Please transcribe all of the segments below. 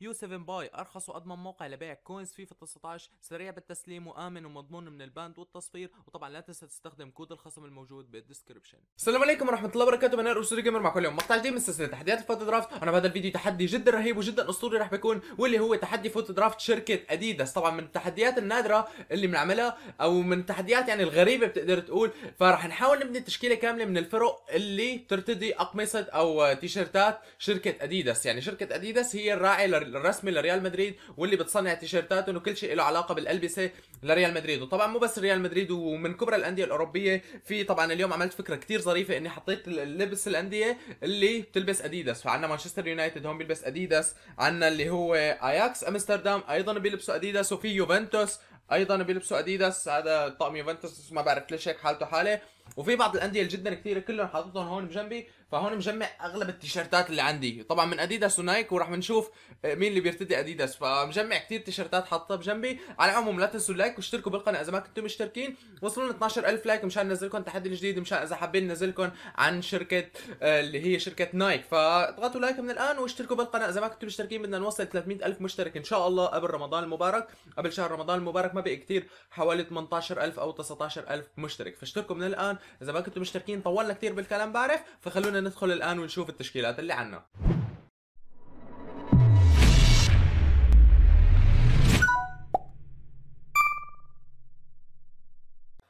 يو 7 باي ارخص واضمن موقع لبيع كوينز فيفا 19 سريع بالتسليم وامن ومضمون من الباند والتصفير وطبعا لا تنسى تستخدم كود الخصم الموجود بالديسكربشن السلام عليكم ورحمه الله وبركاته انا رؤوس جيمر مع كل يوم مقطع جديد من سلسله تحديات فوتو درافت انا بهذا الفيديو تحدي جدا رهيب وجدا اسطوري راح بيكون واللي هو تحدي فوتو درافت شركه اديداس طبعا من التحديات النادره اللي بنعملها او من التحديات يعني الغريبه بتقدر تقول فراح نحاول نبني تشكيله كامله من الفرق اللي ترتدي اقمصه او تيشيرتات شركه اديداس يعني شركه اديداس هي الراعي الرسمي لريال مدريد واللي بتصنع تيشيرتاتهم وكل شيء له علاقه بالالبسه لريال مدريد وطبعا مو بس ريال مدريد ومن كبرى الانديه الاوروبيه في طبعا اليوم عملت فكره كتير ظريفه اني حطيت لبس الانديه اللي بتلبس اديداس فعندنا مانشستر يونايتد هون بيلبس اديداس عندنا اللي هو اياكس امستردام ايضا بيلبسوا اديداس وفي يوفنتوس ايضا بيلبسوا اديداس هذا طقم يوفنتوس ما بعرف ليش هيك حالته حاله وفي بعض الانديه جدا كثيره كلهم حاططهم هون بجنبي فهون مجمع اغلب التيشيرتات اللي عندي طبعا من اديداس ونايك وراح بنشوف آه، مين اللي بيرتدي اديداس فمجمع كثير تيشيرتات حاطه بجنبي على العموم لا تنسوا اللايك واشتركوا بالقناه اذا ما كنتوا مشتركين وصلنا 12000 لايك مشان ننزلكم تحدي جديد مشان اذا حابين ننزلكم عن شركه آه، اللي هي شركه نايك فاضغطوا لايك من الان واشتركوا بالقناه اذا ما كنتوا مشتركين بدنا نوصل 300000 مشترك ان شاء الله قبل رمضان المبارك قبل شهر رمضان المبارك ما بقي كثير حوالي 18000 او 19000 مشترك فاشتركوا من الان اذا ما كنتوا مشتركين طولنا كثير بالكلام بعرف فخلونا ندخل الآن ونشوف التشكيلات اللي عنا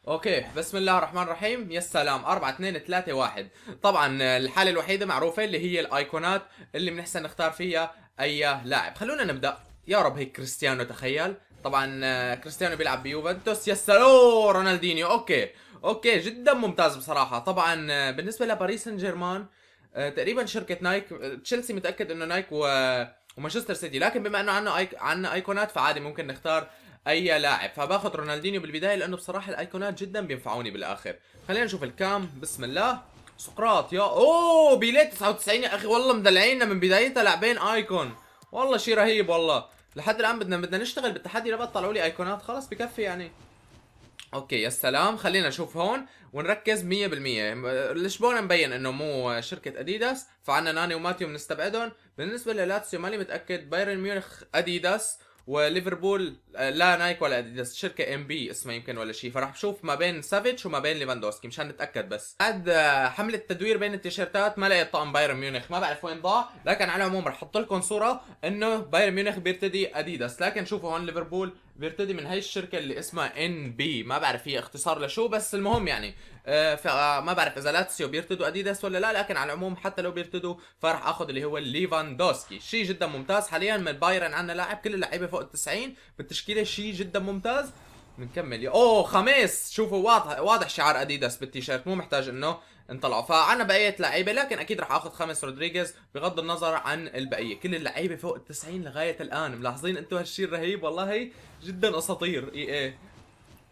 اوكي بسم الله الرحمن الرحيم يا سلام 4 2 3 1 طبعا آه، الحاله الوحيده معروفه اللي هي الايقونات اللي بنحسن نختار فيها اي لاعب خلونا نبدا يا رب هيك كريستيانو تخيل طبعا آه، كريستيانو بيلعب بيوفنتوس يا سلام رونالدينيو اوكي اوكي جدا ممتاز بصراحه طبعا آه، بالنسبه لباريس سان جيرمان آه، تقريبا شركه نايك تشيلسي متاكد انه نايك و ومانشستر سيتي لكن بما انه عندنا أيك... عندنا ايقونات فعادي ممكن نختار اي لاعب فباخذ رونالدينيو بالبدايه لانه بصراحه الايقونات جدا بينفعوني بالاخر خلينا نشوف الكام بسم الله سقراط يا اوه بيليه 99 يا اخي والله مدلعينا من بدايتها لاعبين ايكون والله شيء رهيب والله لحد الان بدنا بدنا نشتغل بالتحدي لبقى طلعوا لي ايقونات خلص بكفي يعني اوكي يا سلام خلينا نشوف هون ونركز 100% لشبونه مبين انه مو شركه اديداس فعنا ناني وماتيو بنستبعدهم بالنسبه للاتسيو ماني متاكد بايرن ميونخ اديداس وليفربول آه، لا نايك ولا اديداس شركه ام بي اسمها يمكن ولا شيء فراح بشوف ما بين سافيتش وما بين ليفاندوسكي مشان نتاكد بس بعد آه، حمله تدوير بين التيشيرتات ما لقيت طقم بايرن ميونخ ما بعرف وين ضاع لكن على العموم راح احط لكم صوره انه بايرن ميونخ بيرتدي اديداس لكن شوفوا هون ليفربول بيرتدي من هاي الشركه اللي اسمها ان بي ما بعرف هي اختصار لشو بس المهم يعني آه، فما آه، بعرف اذا لاتسيو بيرتدوا اديداس ولا لا لكن على العموم حتى لو بيرتدوا فرح اخذ اللي هو ليفاندوسكي شيء جدا ممتاز حاليا من بايرن عندنا لاعب كل اللعيبه فوق ال 90 بالتشكيله شيء جدا ممتاز بنكمل اوه خميس شوفوا واضح واضح شعار اديداس بالتيشيرت مو محتاج انه انطلعوا فعنا بقيه لعيبه لكن اكيد راح اخذ خمس رودريغيز بغض النظر عن البقيه كل اللعيبه فوق ال 90 لغايه الان ملاحظين انتم هالشيء الرهيب والله جدا اساطير اي اي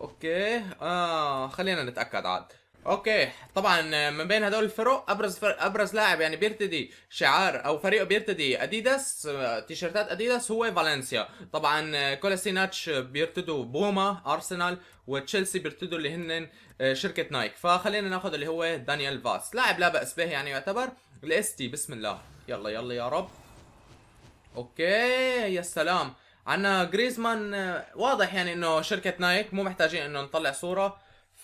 اوكي اه خلينا نتاكد عاد اوكي طبعا من بين هدول الفرق ابرز فرق ابرز لاعب يعني بيرتدي شعار او فريقه بيرتدي اديداس تيشيرتات اديداس هو فالنسيا طبعا كولاسيناتش بيرتدوا بوما ارسنال وتشيلسي بيرتدوا اللي هن آه، شركه نايك فخلينا ناخذ اللي هو دانيال فاس لاعب لا باس به يعني يعتبر الاس تي بسم الله يلا يلا يا رب اوكي يا سلام عندنا جريزمان آه، واضح يعني انه شركه نايك مو محتاجين انه نطلع صوره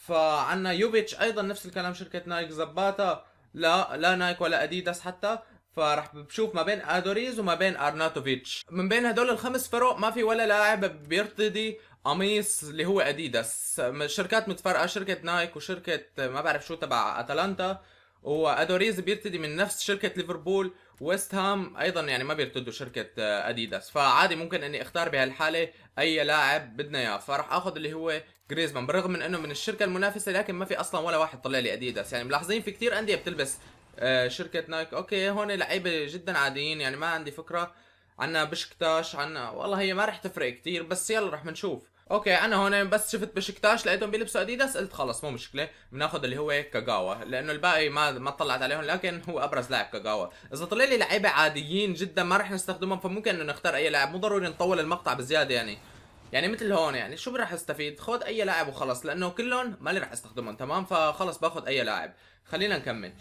فعنا يوفيتش ايضا نفس الكلام شركه نايك زباطه لا لا نايك ولا اديداس حتى فرح بشوف ما بين ادوريز وما بين ارناتوفيتش من بين هدول الخمس فرق ما في ولا لاعب بيرتدي قميص اللي هو اديداس شركات متفرقه شركه نايك وشركه ما بعرف شو تبع اتلانتا وادوريز بيرتدي من نفس شركه ليفربول ويست هام ايضا يعني ما بيرتدوا شركه اديداس فعادي ممكن اني اختار بهالحاله اي لاعب بدنا اياه فراح اخذ اللي هو جريزمان بالرغم من انه من الشركه المنافسه لكن ما في اصلا ولا واحد طلع لي اديداس يعني ملاحظين في كثير انديه بتلبس آه، شركه نايك اوكي هون لعيبه جدا عاديين يعني ما عندي فكره عنا بشكتاش عنا والله هي ما رح تفرق كثير بس يلا رح نشوف اوكي انا هون بس شفت بشكتاش لقيتهم بيلبسوا اديداس قلت خلص مو مشكله بناخذ اللي هو كاغاوا لانه الباقي ما ما طلعت عليهم لكن هو ابرز لاعب كاغاوا اذا طلع لي لعيبه عاديين جدا ما رح نستخدمهم فممكن انه نختار اي لاعب مو ضروري نطول المقطع بزياده يعني يعني مثل هون يعني شو راح استفيد خذ اي لاعب وخلص لانه كلهم ما لي راح استخدمهم تمام فخلص باخذ اي لاعب خلينا نكمل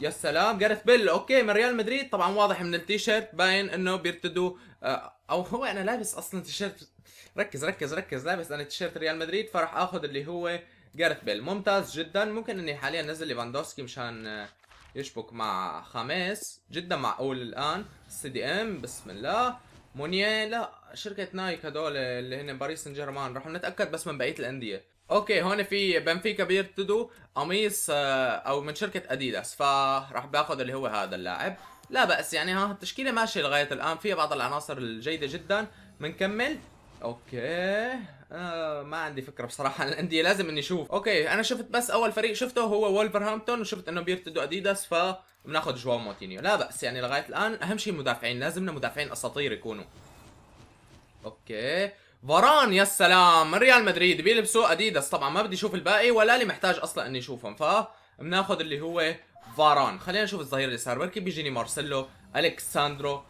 يا سلام جارث بيل اوكي من ريال مدريد طبعا واضح من التيشيرت باين انه بيرتدوا آه، او هو انا لابس اصلا تيشيرت ركز ركز ركز لابس انا تيشيرت ريال مدريد فراح اخذ اللي هو جارث بيل ممتاز جدا ممكن اني حاليا نزل ليفاندوفسكي مشان آه، يشبك مع خميس جدا معقول الان سي دي ام بسم الله مونيه لا شركة نايك هدول اللي هن باريس سان جيرمان رح نتأكد بس من بقية الأندية اوكي هون في بنفيكا بيرتدوا قميص آه، او من شركة اديداس فراح باخذ اللي هو هذا اللاعب لا بأس يعني ها التشكيلة ماشية لغاية الآن فيها بعض العناصر الجيدة جدا بنكمل اوكي آه ما عندي فكره بصراحه عن الانديه لازم اني اشوف اوكي انا شفت بس اول فريق شفته هو وولفرهامبتون وشفت انه بيرتدوا اديداس ف بناخذ جواو موتينيو لا باس يعني لغايه الان اهم شيء مدافعين لازمنا مدافعين اساطير يكونوا اوكي فاران يا سلام من ريال مدريد بيلبسوا اديداس طبعا ما بدي اشوف الباقي ولا لي محتاج اصلا اني اشوفهم ف بناخذ اللي هو فاران خلينا نشوف الظهير اليسار بركي بيجيني مارسيلو الكساندرو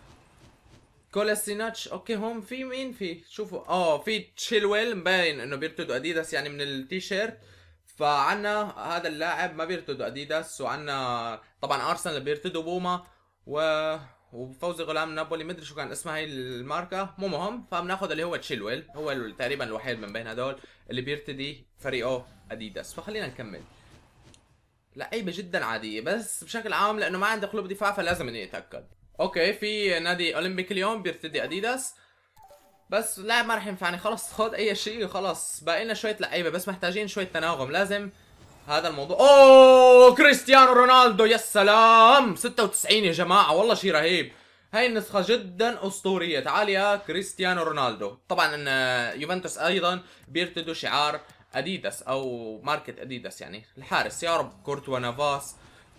كولاسيناتش اوكي هون في مين في شوفوا اه في تشيلويل مبين انه بيرتدوا اديداس يعني من التيشيرت فعنا هذا اللاعب ما بيرتدوا اديداس وعنا طبعا ارسنال بيرتدوا بوما و وفوزي غلام نابولي مدري شو كان اسمها هي الماركه مو مهم فبناخذ اللي هو تشيلويل هو تقريبا الوحيد من بين هدول اللي بيرتدي فريقه اديداس فخلينا نكمل لعيبه جدا عاديه بس بشكل عام لانه ما عندي قلوب دفاع فلازم اني اتاكد اوكي في نادي اولمبيك اليوم بيرتدي اديداس بس لاعب ما راح ينفعني خلص خد اي شيء وخلص باقي لنا شويه لعيبه بس محتاجين شويه تناغم لازم هذا الموضوع اوه كريستيانو رونالدو يا سلام 96 يا جماعه والله شيء رهيب هاي النسخة جدا اسطورية تعال يا كريستيانو رونالدو طبعا يوفنتوس ايضا بيرتدوا شعار اديداس او ماركة اديداس يعني الحارس يا رب كورتوا نافاس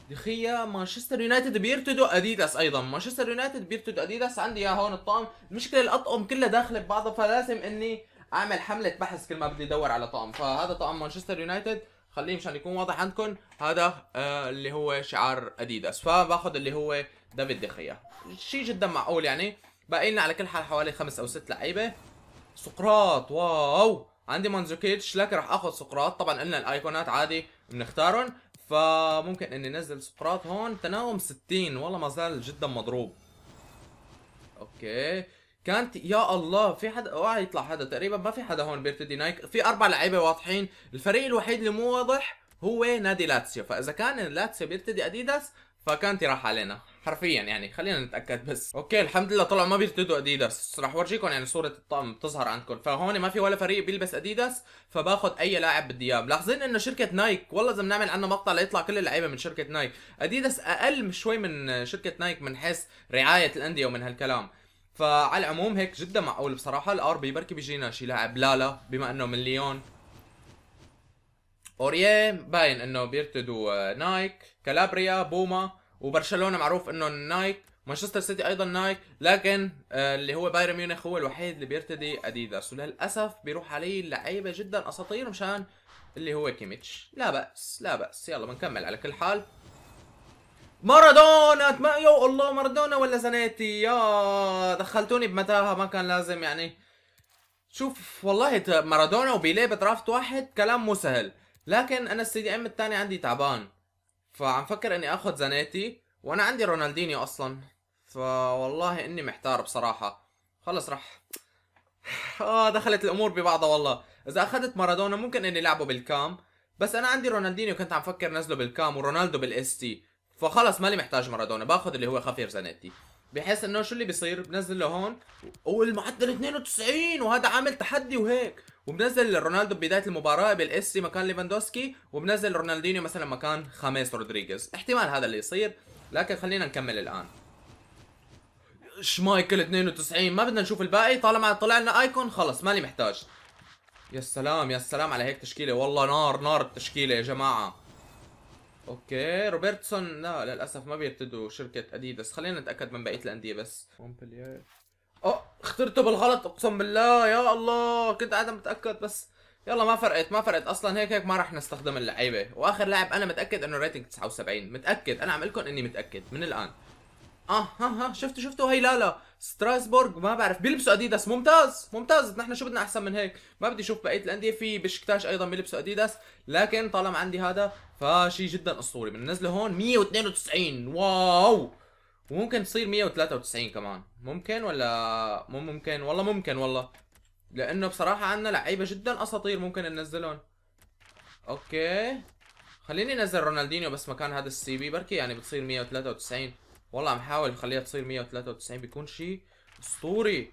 دخيا مانشستر يونايتد بيرتدوا اديداس ايضا مانشستر يونايتد بيرتدوا اديداس عندي يا هون الطقم المشكله الاطقم كلها داخله ببعضها فلازم اني اعمل حمله بحث كل ما بدي ادور على طقم فهذا طقم مانشستر يونايتد خليه مشان يكون واضح عندكم هذا آه اللي هو شعار اديداس فباخذ اللي هو دافيد دخيا شيء جدا معقول يعني باقي لنا على كل حال حوالي خمس او ست لعيبه سقراط واو عندي مانزوكيتش لكن راح اخذ سقراط طبعا قلنا الايقونات عادي بنختارهم فممكن اني انزل سقراط هون تناوم 60 والله ما زال جدا مضروب اوكي كانت يا الله في حدا اوعى يطلع حدا تقريبا ما في حدا هون بيرتدي نايك في اربع لعيبه واضحين الفريق الوحيد اللي مو واضح هو نادي لاتسيو فاذا كان لاتسيو بيرتدي اديداس فكانتي راح علينا حرفيا يعني خلينا نتاكد بس اوكي الحمد لله طلعوا ما بيرتدوا اديداس رح ورجيكم يعني صوره الطقم بتظهر عندكم فهون ما في ولا فريق بيلبس اديداس فباخذ اي لاعب بدي اياه ملاحظين انه شركه نايك والله اذا بنعمل عنا مقطع ليطلع كل اللعيبه من شركه نايك اديداس اقل شوي من شركه نايك من حيث رعايه الانديه ومن هالكلام فعلى العموم هيك جدا معقول بصراحه الار بي بركي بيجينا شي لاعب لالا بما انه من ليون اوريه باين انه بيرتدوا نايك كالابريا بوما وبرشلونه معروف انه نايك مانشستر سيتي ايضا نايك لكن آه، اللي هو بايرن ميونخ هو الوحيد اللي بيرتدي اديداس وللاسف بيروح عليه لعيبه جدا اساطير مشان اللي هو كيميتش لا باس لا باس يلا بنكمل على كل حال مارادونا ما يا الله مارادونا ولا زناتي يا دخلتوني بمتاهه ما كان لازم يعني شوف والله مارادونا وبيليه بترافت واحد كلام مو سهل لكن انا السي دي ام الثاني عندي تعبان فعم فكر اني اخذ زانيتي وانا عندي رونالدينيو اصلا فوالله اني محتار بصراحه خلص رح اه دخلت الامور ببعضها والله اذا اخذت مارادونا ممكن اني لعبه بالكام بس انا عندي رونالدينيو كنت عم فكر نزله بالكام ورونالدو بالاس تي فخلص مالي محتاج مارادونا باخذ اللي هو خفير زانيتي بحس انه شو اللي بيصير بنزل له هون والمعدل 92 وهذا عامل تحدي وهيك وبنزل رونالدو بدايه المباراه بالاسي مكان ليفاندوسكي وبنزل رونالدينيو مثلا مكان خاميس رودريغيز احتمال هذا اللي يصير لكن خلينا نكمل الان شمايكل 92 ما بدنا نشوف الباقي طالما طلع لنا ايكون خلص مالي محتاج يا سلام يا سلام على هيك تشكيله والله نار نار التشكيله يا جماعه اوكي روبرتسون لا للاسف ما بيرتدوا شركه اديداس خلينا نتاكد من بقيه الانديه بس اخترته بالغلط اقسم بالله يا الله كنت قاعد متاكد بس يلا ما فرقت ما فرقت اصلا هيك هيك ما رح نستخدم اللعيبه واخر لاعب انا متاكد انه ريتنج 79 متاكد انا عم لكم اني متاكد من الان اه ها ها شفتوا شفتوا هي لالا ستراسبورغ ما بعرف بيلبسوا اديداس ممتاز ممتاز نحن شو بدنا احسن من هيك ما بدي اشوف بقيه الانديه في بشكتاش ايضا بيلبسوا اديداس لكن طالما عندي هذا فشي جدا اسطوري بننزله هون 192 واو وممكن تصير 193 كمان ممكن ولا مو ممكن والله ممكن والله لانه بصراحه عندنا لعيبه جدا اساطير ممكن ننزلهم اوكي خليني انزل رونالدينيو بس مكان هذا السي بي بركي يعني بتصير 193 والله عم حاول بخليها تصير 193 بيكون شيء اسطوري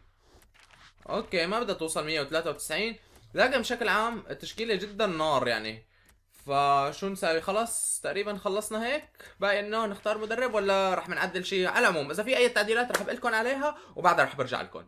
اوكي ما بدها توصل 193 لكن بشكل عام التشكيله جدا نار يعني فشو نساوي خلص تقريبا خلصنا هيك باقي انه نختار مدرب ولا رح نعدل شيء على العموم اذا في اي تعديلات رح لكم عليها وبعدها رح برجع لكم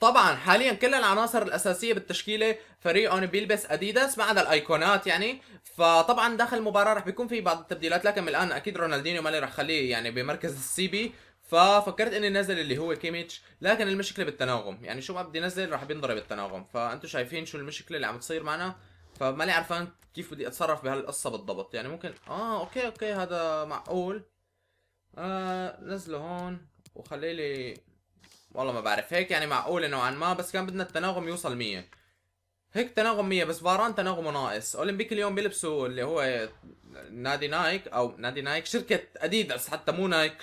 طبعا حاليا كل العناصر الاساسيه بالتشكيله فريقهم بيلبس اديداس ما عدا الايقونات يعني فطبعا داخل المباراه رح بيكون في بعض التبديلات لكن الان اكيد رونالدينيو مالي رح خليه يعني بمركز السي بي ففكرت اني نزل اللي هو كيميتش لكن المشكله بالتناغم يعني شو ما بدي نزل رح بينضرب التناغم فانتم شايفين شو المشكله اللي عم تصير معنا فماني عرفان كيف بدي اتصرف بهالقصه بالضبط يعني ممكن اه اوكي اوكي هذا معقول آه نزله هون وخلي لي والله ما بعرف هيك يعني معقوله نوعا ما بس كان بدنا التناغم يوصل 100 هيك تناغم 100 بس فاران تناغمه ناقص اولمبيك اليوم بيلبسوا اللي هو نادي نايك او نادي نايك شركه اديداس حتى مو نايك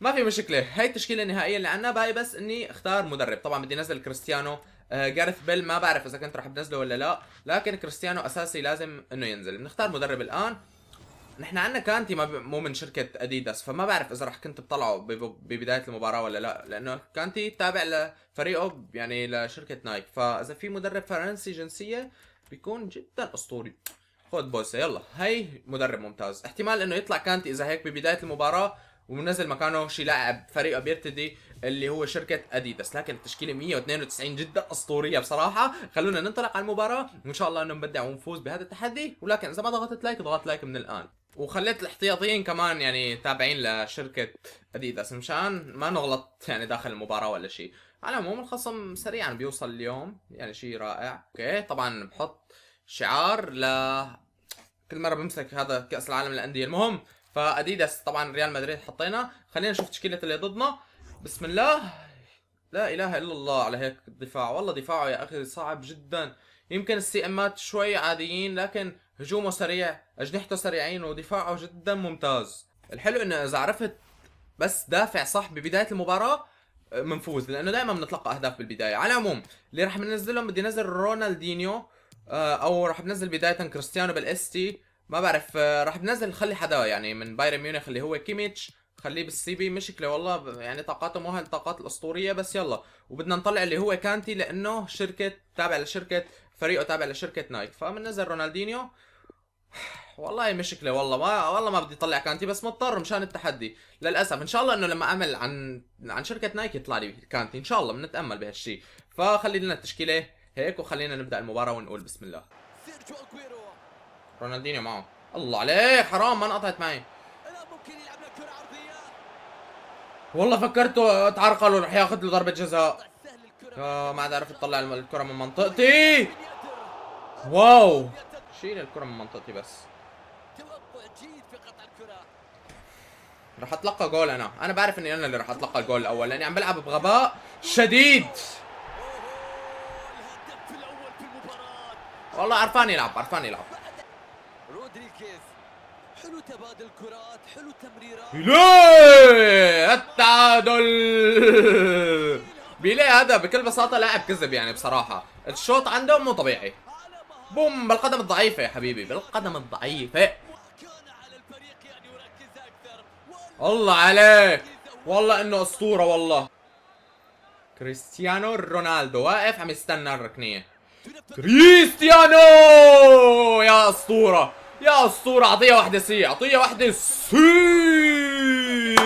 ما في مشكله هاي التشكيله النهائيه اللي عنا باقي بس اني اختار مدرب طبعا بدي انزل كريستيانو آه، جارث بيل ما بعرف اذا كنت رح تنزله ولا لا لكن كريستيانو اساسي لازم انه ينزل بنختار مدرب الان نحن عندنا كانتي مو من شركه اديداس فما بعرف اذا رح كنت بطلعه ببدايه المباراه ولا لا لانه كانتي تابع لفريقه يعني لشركه نايك فاذا في مدرب فرنسي جنسيه بيكون جدا اسطوري خد بوسه يلا هي مدرب ممتاز احتمال انه يطلع كانتي اذا هيك ببدايه المباراه ومنزل مكانه شي لاعب فريقه بيرتدي اللي هو شركه اديداس لكن التشكيله 192 جدا اسطوريه بصراحه خلونا ننطلق على المباراه وان شاء الله انه نبدع ونفوز بهذا التحدي ولكن اذا ما ضغطت لايك ضغط لايك من الان وخليت الاحتياطيين كمان يعني تابعين لشركه اديداس مشان ما نغلط يعني داخل المباراه ولا شيء على العموم الخصم سريعا بيوصل اليوم يعني شيء رائع اوكي طبعا بحط شعار ل كل مره بمسك هذا كاس العالم للانديه المهم فاديداس طبعا ريال مدريد حطينا خلينا نشوف تشكيله اللي ضدنا بسم الله لا اله الا الله على هيك الدفاع والله دفاعه يا اخي صعب جدا يمكن السي امات شوي عاديين لكن هجومه سريع اجنحته سريعين ودفاعه جدا ممتاز الحلو انه اذا عرفت بس دافع صح ببدايه المباراه منفوز لانه دائما بنتلقى اهداف بالبدايه على العموم اللي راح بنزلهم بدي نزل رونالدينيو آه، او راح بنزل بدايه كريستيانو بالاس تي ما بعرف آه، راح بنزل خلي حدا يعني من بايرن ميونخ اللي هو كيميتش خليه بالسي بي مشكله والله يعني طاقاته مو هالطاقات الاسطوريه بس يلا وبدنا نطلع اللي هو كانتي لانه شركه تابع لشركه فريقه تابع لشركه نايك فبنزل رونالدينيو والله مشكلة والله ما والله ما بدي اطلع كانتي بس مضطر مشان التحدي للاسف ان شاء الله انه لما اعمل عن عن شركة نايك يطلع لي كانتي ان شاء الله بنتامل بهالشيء فخلي لنا التشكيلة هيك وخلينا نبدا المباراة ونقول بسم الله رونالدينيو معه الله عليك حرام ما انقطعت معي والله فكرته اتعرقل ورح ياخذ له ضربه جزاء آه، ما عاد عرفت تطلع الكره من منطقتي واو شيل الكره من منطقتي بس رح اتلقى جول انا انا بعرف اني انا اللي رح اتلقى الجول الاول لاني عم بلعب بغباء شديد والله عرفان يلعب عرفان يلعب رودريغيز حلو تبادل كرات حلو تمريرات بيليه التعادل بيليه هذا بكل بساطه لاعب كذب يعني بصراحه الشوط عنده مو طبيعي بوم بالقدم الضعيفه يا حبيبي بالقدم الضعيفه الله عليك والله انه اسطوره والله كريستيانو رونالدو واقف عم يستنى الركنيه كريستيانو يا اسطوره يا اسطوره اعطيها واحده سي اعطيها واحده سي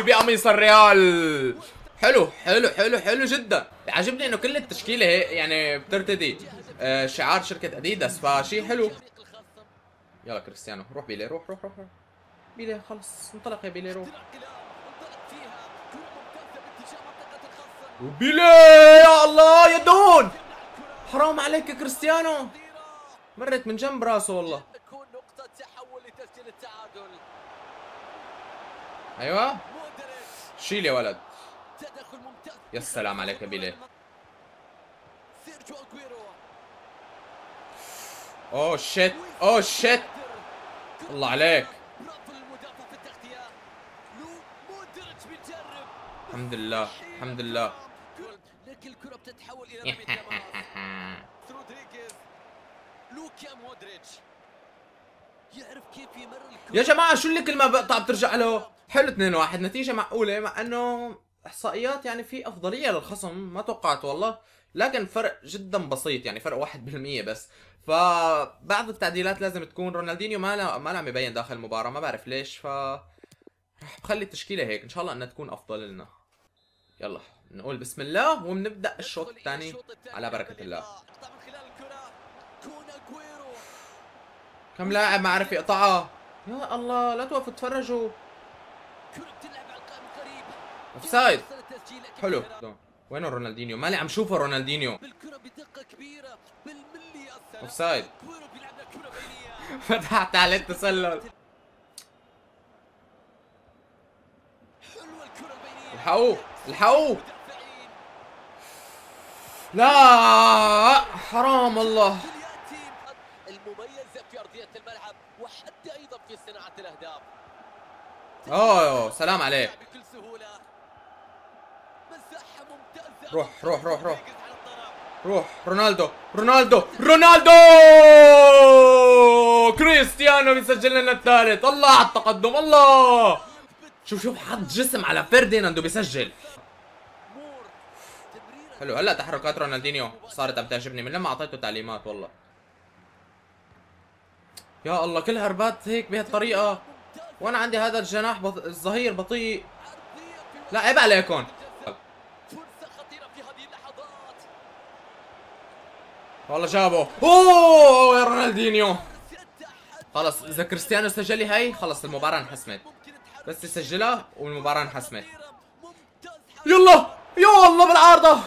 بقميص الريال حلو حلو حلو حلو جدا عجبني انه كل التشكيله يعني بترتدي آه، شعار شركه اديداس فشي حلو يلا كريستيانو روح بيلي روح روح روح, روح. بيلي خلص انطلق يا بيلي روح وبيلي يا الله يا دون حرام عليك يا كريستيانو مرت من جنب راسه والله للتعادل ايوه شيل يا ولد تدخل ممتاز يا سلام عليك يا بيليه او اوه شيت اوه شيت الله عليك الحمد لله الحمد لله لكن الكرة بتتحول إلى رودريغيز مودريتش يا جماعه شو اللي كل ما بقطع بترجع له حلو 2 1 نتيجه معقوله مع انه احصائيات يعني في افضليه للخصم ما توقعت والله لكن فرق جدا بسيط يعني فرق 1% بس فبعض التعديلات لازم تكون رونالدينيو ما لا ما عم يبين داخل المباراه ما بعرف ليش ف رح بخلي التشكيله هيك ان شاء الله انها تكون افضل لنا يلا نقول بسم الله وبنبدا الشوط الثاني على بركه الله كم لاعب ما عرف يقطعها يا الله لا توقفوا تفرجوا اوف سايد حلو وينه رونالدينيو مالي عم شوفه رونالدينيو بالكره بدقه كبيره بالملي اوف سايد فتحت عليه التسلل الحقوه الحقوه لا حرام الله في صناعه الاهداف اوه سلام عليك بكل سهوله مساحه ممتازه روح روح روح روح روح رونالدو رونالدو رونالدو كريستيانو بيسجل لنا الثالث الله على التقدم الله شوف شوف حط جسم على فيرديناند وبيسجل حلو هلا تحركات رونالدينيو صارت عم تعجبني من لما اعطيته تعليمات والله يا الله كل هربات هيك بهالطريقه وانا عندي هذا الجناح بط... الظهير بطيء لا عيب عليكم والله جابه اوه يا رونالدينيو خلص اذا كريستيانو سجل هي خلص المباراه انحسمت بس يسجلها والمباراه انحسمت يلا يا الله بالعارضه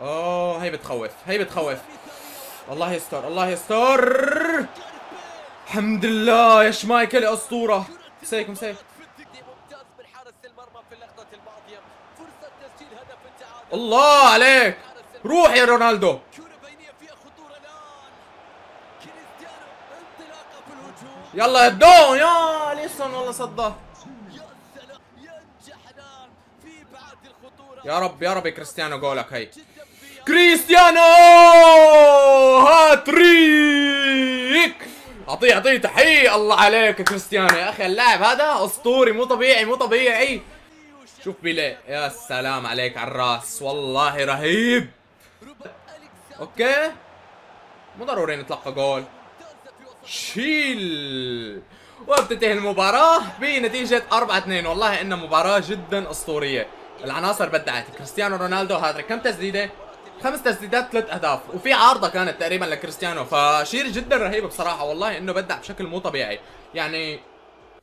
اوه هي بتخوف هي بتخوف الله يستر الله يستر الحمد لله يا شمايكل يا اسطوره مسيك مسيك الله عليك روح يا رونالدو يلا هدو يا ليسون والله صده يا رب يا رب كريستيانو جولك هي كريستيانو هاتريك اعطيه اعطيه تحيه الله عليك كريستيانو يا اخي اللاعب هذا اسطوري مو طبيعي مو طبيعي شوف بيليه يا سلام عليك على الراس والله رهيب اوكي مو ضروري نتلقى جول شيل وبتنتهي المباراة بنتيجة 4 2 والله انها مباراة جدا اسطورية العناصر بدعت كريستيانو رونالدو هاتريك كم تسديدة؟ خمس تسديدات ثلاث اهداف وفي عارضه كانت تقريبا لكريستيانو فشيء جدا رهيب بصراحه والله انه بدع بشكل مو طبيعي يعني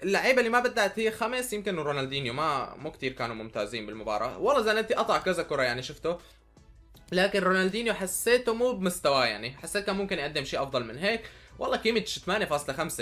اللعيبه اللي ما بدعت هي خمس يمكن رونالدينيو ما مو كثير كانوا ممتازين بالمباراه والله زانيتي قطع كذا كره يعني شفته لكن رونالدينيو حسيته مو بمستواه يعني حسيت كان ممكن يقدم شيء افضل من هيك والله كيميتش 8.5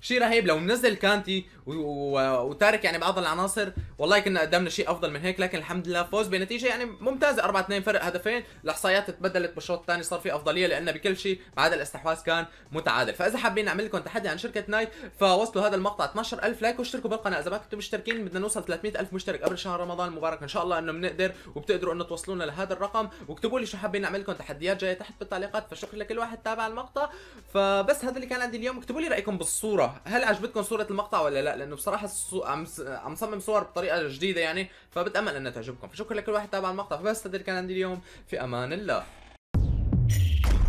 شيء رهيب لو منزل كانتي وتارك يعني بعض العناصر والله كنا قدمنا شيء افضل من هيك لكن الحمد لله فوز بنتيجه يعني ممتازه 4 2 فرق هدفين الاحصائيات تبدلت بالشوط الثاني صار في افضليه لان بكل شيء ما عدا الاستحواذ كان متعادل فاذا حابين نعمل لكم تحدي عن شركه نايت فوصلوا هذا المقطع 12000 لايك واشتركوا بالقناه اذا ما كنتم مشتركين بدنا نوصل 300000 مشترك قبل شهر رمضان المبارك ان شاء الله انه بنقدر وبتقدروا انه توصلونا لهذا الرقم واكتبوا لي شو حابين نعمل لكم تحديات جايه تحت بالتعليقات فشكرا لكل واحد تابع المقطع فبس هذا اللي كان عندي اليوم اكتبوا لي رايكم بالصوره بصراحه هل عجبتكم صوره المقطع ولا لا لانه بصراحه الصو... عم عم صمم صور بطريقه جديده يعني فبتامل انها تعجبكم فشكرا لكل واحد تابع المقطع فبس هذا كان عندي اليوم في امان الله